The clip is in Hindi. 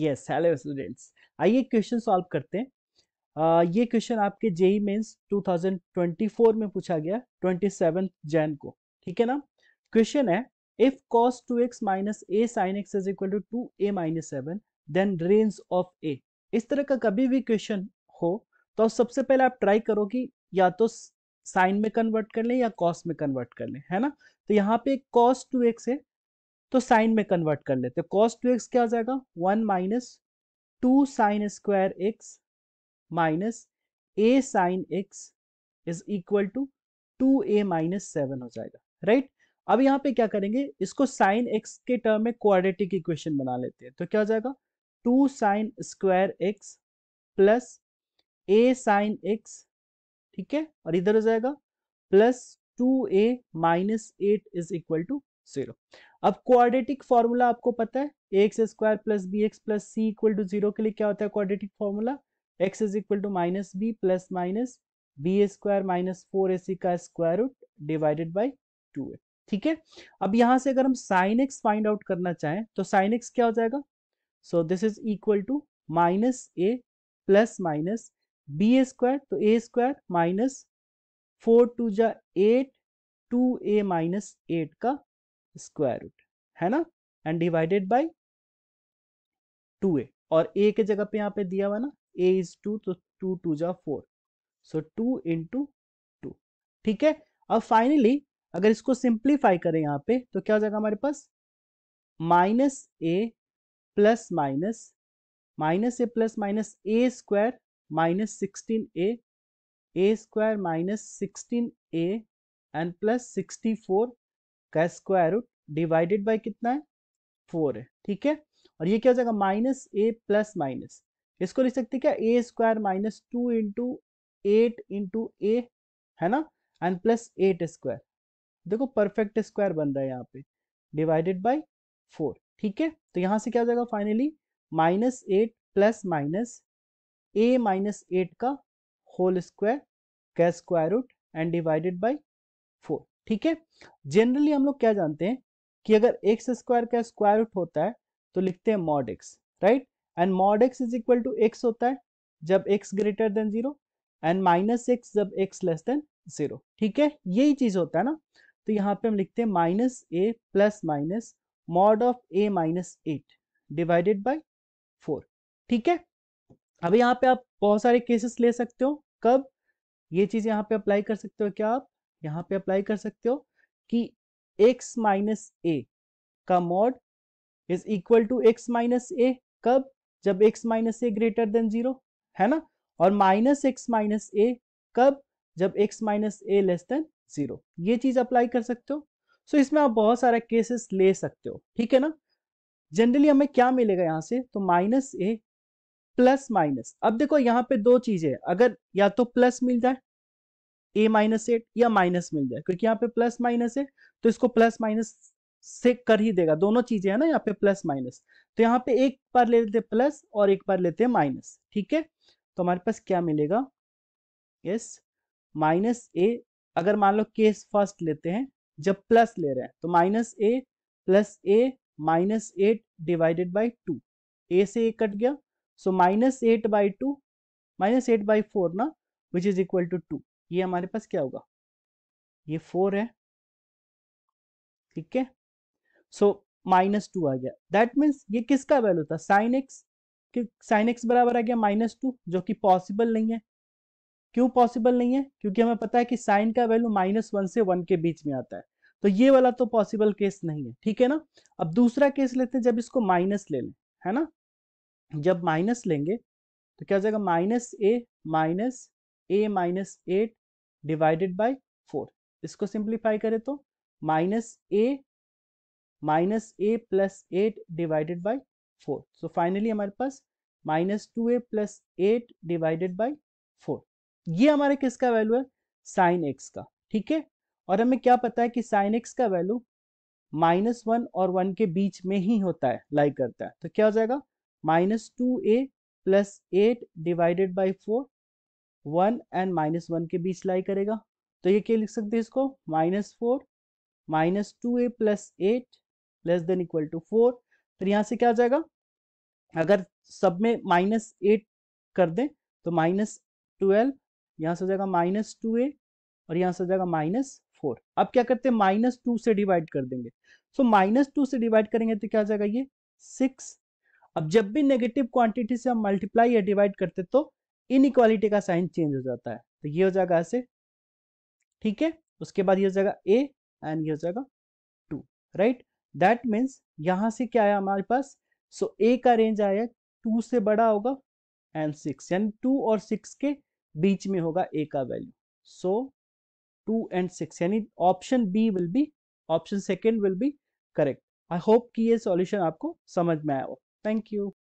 यस हेलो स्टूडेंट्स आइए क्वेश्चन सॉल्व करते हैं आ, ये क्वेश्चन आपके जेई मेंस 2024 में पूछा गया 27 जैन को ठीक है ना क्वेश्चन है if cos two x minus a sine x is equal to two a minus seven then range of a इस तरह का कभी भी क्वेश्चन हो तो सबसे पहले आप ट्राई करो कि या तो साइन में कन्वर्ट कर लें या कॉस में कन्वर्ट कर लें है ना तो यहाँ पे कॉस टू एक्स है तो साइन में कन्वर्ट कर लेते कॉस टू एक्स क्या हो जाएगा one minus two sine square x minus a sine x is equal to two a minus seven हो जाएगा राइट अब यहाँ पे क्या करेंगे इसको साइन एक्स के टर्म में क्वाड्रेटिक इक्वेशन बना लेते हैं तो क्या हो जाएगा two sine square x plus a sine x ठीक है और इधर हो जाएगा plus two a minus eight is equal to zero अब क्वाड्रेटिक फॉर्मूला आपको पता है x square plus b x plus c equal to zero के लिए क्या होता है quadratic formula x is equal to minus b plus minus b square minus four a c का square root divided by two a ठीक है अब यहां से अगर हम साइन एक्स फाइंड आउट करना चाहें तो साइन एक्स क्या हो जाएगा so this is equal to minus a plus minus b square तो a square minus four two जा eight two a minus eight का स्क्वायर रूट है ना and divided by two a और ए के जगह पे यहाँ पे दिया हुआ ना ए इज टू तो टू टू जा four so two into two ठीक है अब फाइनली अगर इसको सिंप्लीफाई करें यहाँ पे तो क्या हो जाएगा हमारे पास minus a plus minus minus a plus minus a square minus sixteen a a square minus sixteen a and plus sixty four का स्क्वायर रूट डिवाइडेड बाई कितना है फोर है ठीक है और ये क्या हो जाएगा माइनस ए प्लस माइनस इसको लिख सकते क्या a square minus two into eight into a है ना एंड प्लस एट स्क्वायर देखो परफेक्ट स्क्वायर बन रहा है यहाँ पे डिवाइडेड बाई फोर ठीक है तो यहां से क्या हो जाएगा finally minus eight plus minus a minus eight का होल स्क्वायर का square root and divided by four ठीक है जनरली हम लोग क्या जानते हैं कि अगर एक्स स्क्वायर का स्क्वायर रूट होता है तो लिखते हैं mod x right and mod x is equal to x होता है जब x greater than zero and minus x जब एक्स लेस देन जीरो ठीक है यही चीज होता है ना तो यहाँ पे हम लिखते हैं minus a plus minus mod of a minus eight divided by four ठीक है अब यहाँ पे आप बहुत सारे केसेस ले सकते हो कब ये चीज यहाँ पे अप्लाई कर सकते हो क्या आप यहाँ पे अप्लाई कर सकते हो कि x माइनस ए का mod is equal to x minus a कब जब x minus a greater than zero है ना और माइनस एक्स माइनस ए कब जब x minus a less than zero ये चीज अप्लाई कर सकते हो सो so, इसमें आप बहुत सारा केसेस ले सकते हो ठीक है ना जनरली हमें क्या मिलेगा यहाँ से तो माइनस ए प्लस माइनस अब देखो यहाँ पे दो चीजें अगर या तो प्लस मिल जाए ए माइनस एट या माइनस मिल जाए क्योंकि यहाँ पे प्लस माइनस है तो इसको प्लस माइनस से कर ही देगा दोनों चीजें है ना यहाँ पे प्लस माइनस तो यहाँ पे एक बार ले लेते प्लस और एक बार लेते हैं माइनस ठीक है तो हमारे पास क्या मिलेगा यस माइनस ए अगर मान लो केस फर्स्ट लेते हैं जब प्लस ले रहे हैं तो minus a plus a minus eight divided by two a से ए कट गया so minus eight by two minus eight by four ना which is equal to two ये हमारे पास क्या होगा ये फोर है ठीक है सो माइनस टू आ गया दैट मीन्स ये किसका वैल्यू था साइन एक्स साइन एक्स बराबर आ गया माइनस टू जो कि पॉसिबल नहीं है क्यों पॉसिबल नहीं है क्योंकि हमें पता है कि साइन का वैल्यू माइनस वन से वन के बीच में आता है तो ये वाला तो पॉसिबल केस नहीं है ठीक है ना अब दूसरा केस लेते हैं जब इसको माइनस ले लें है ना जब माइनस लेंगे तो क्या हो जाएगा minus a minus a minus eight divided by four इसको सिंप्लीफाई करें तो minus a minus a plus eight divided by four so finally हमारे पास minus two a plus eight divided by four ये हमारे किसका वैल्यू है साइन एक्स का ठीक है और हमें क्या पता है कि साइन एक्स का वैल्यू माइनस वन और वन के बीच में ही होता है लाइक करता है तो क्या हो जाएगा minus two a plus eight divided by four one and minus one के बीच लाई करेगा तो ये क्या लिख सकते हैं इसको minus four minus two a plus eight less than equal to four फिर यहां से क्या आ जाएगा अगर सब में माइनस एट कर दें तो माइनस ट्वेल्व यहाँ से हो जाएगा माइनस टू ए और यहाँ से हो जाएगा माइनस फोर अब क्या करते हैं माइनस टू से डिवाइड कर देंगे सो तो माइनस टू से डिवाइड करेंगे तो क्या आ जाएगा ये सिक्स अब जब भी नेगेटिव क्वांटिटी से हम मल्टीप्लाई या डिवाइड करते तो इनइक्वालिटी का साइन चेंज हो जाता है तो ये हो जाएगा ऐसे ठीक है उसके बाद ये हो जाएगा ए एंड ये हो जाएगा टू राइट दैट मीन्स यहाँ से क्या आया हमारे पास सो ए का रेंज आया टू से बड़ा होगा एंड सिक्स यानी टू और सिक्स के बीच में होगा ए का value so two and six यानी option B will be option second will be correct I hope कि ये सॉल्यूशन आपको समझ में आया हो थैंक यू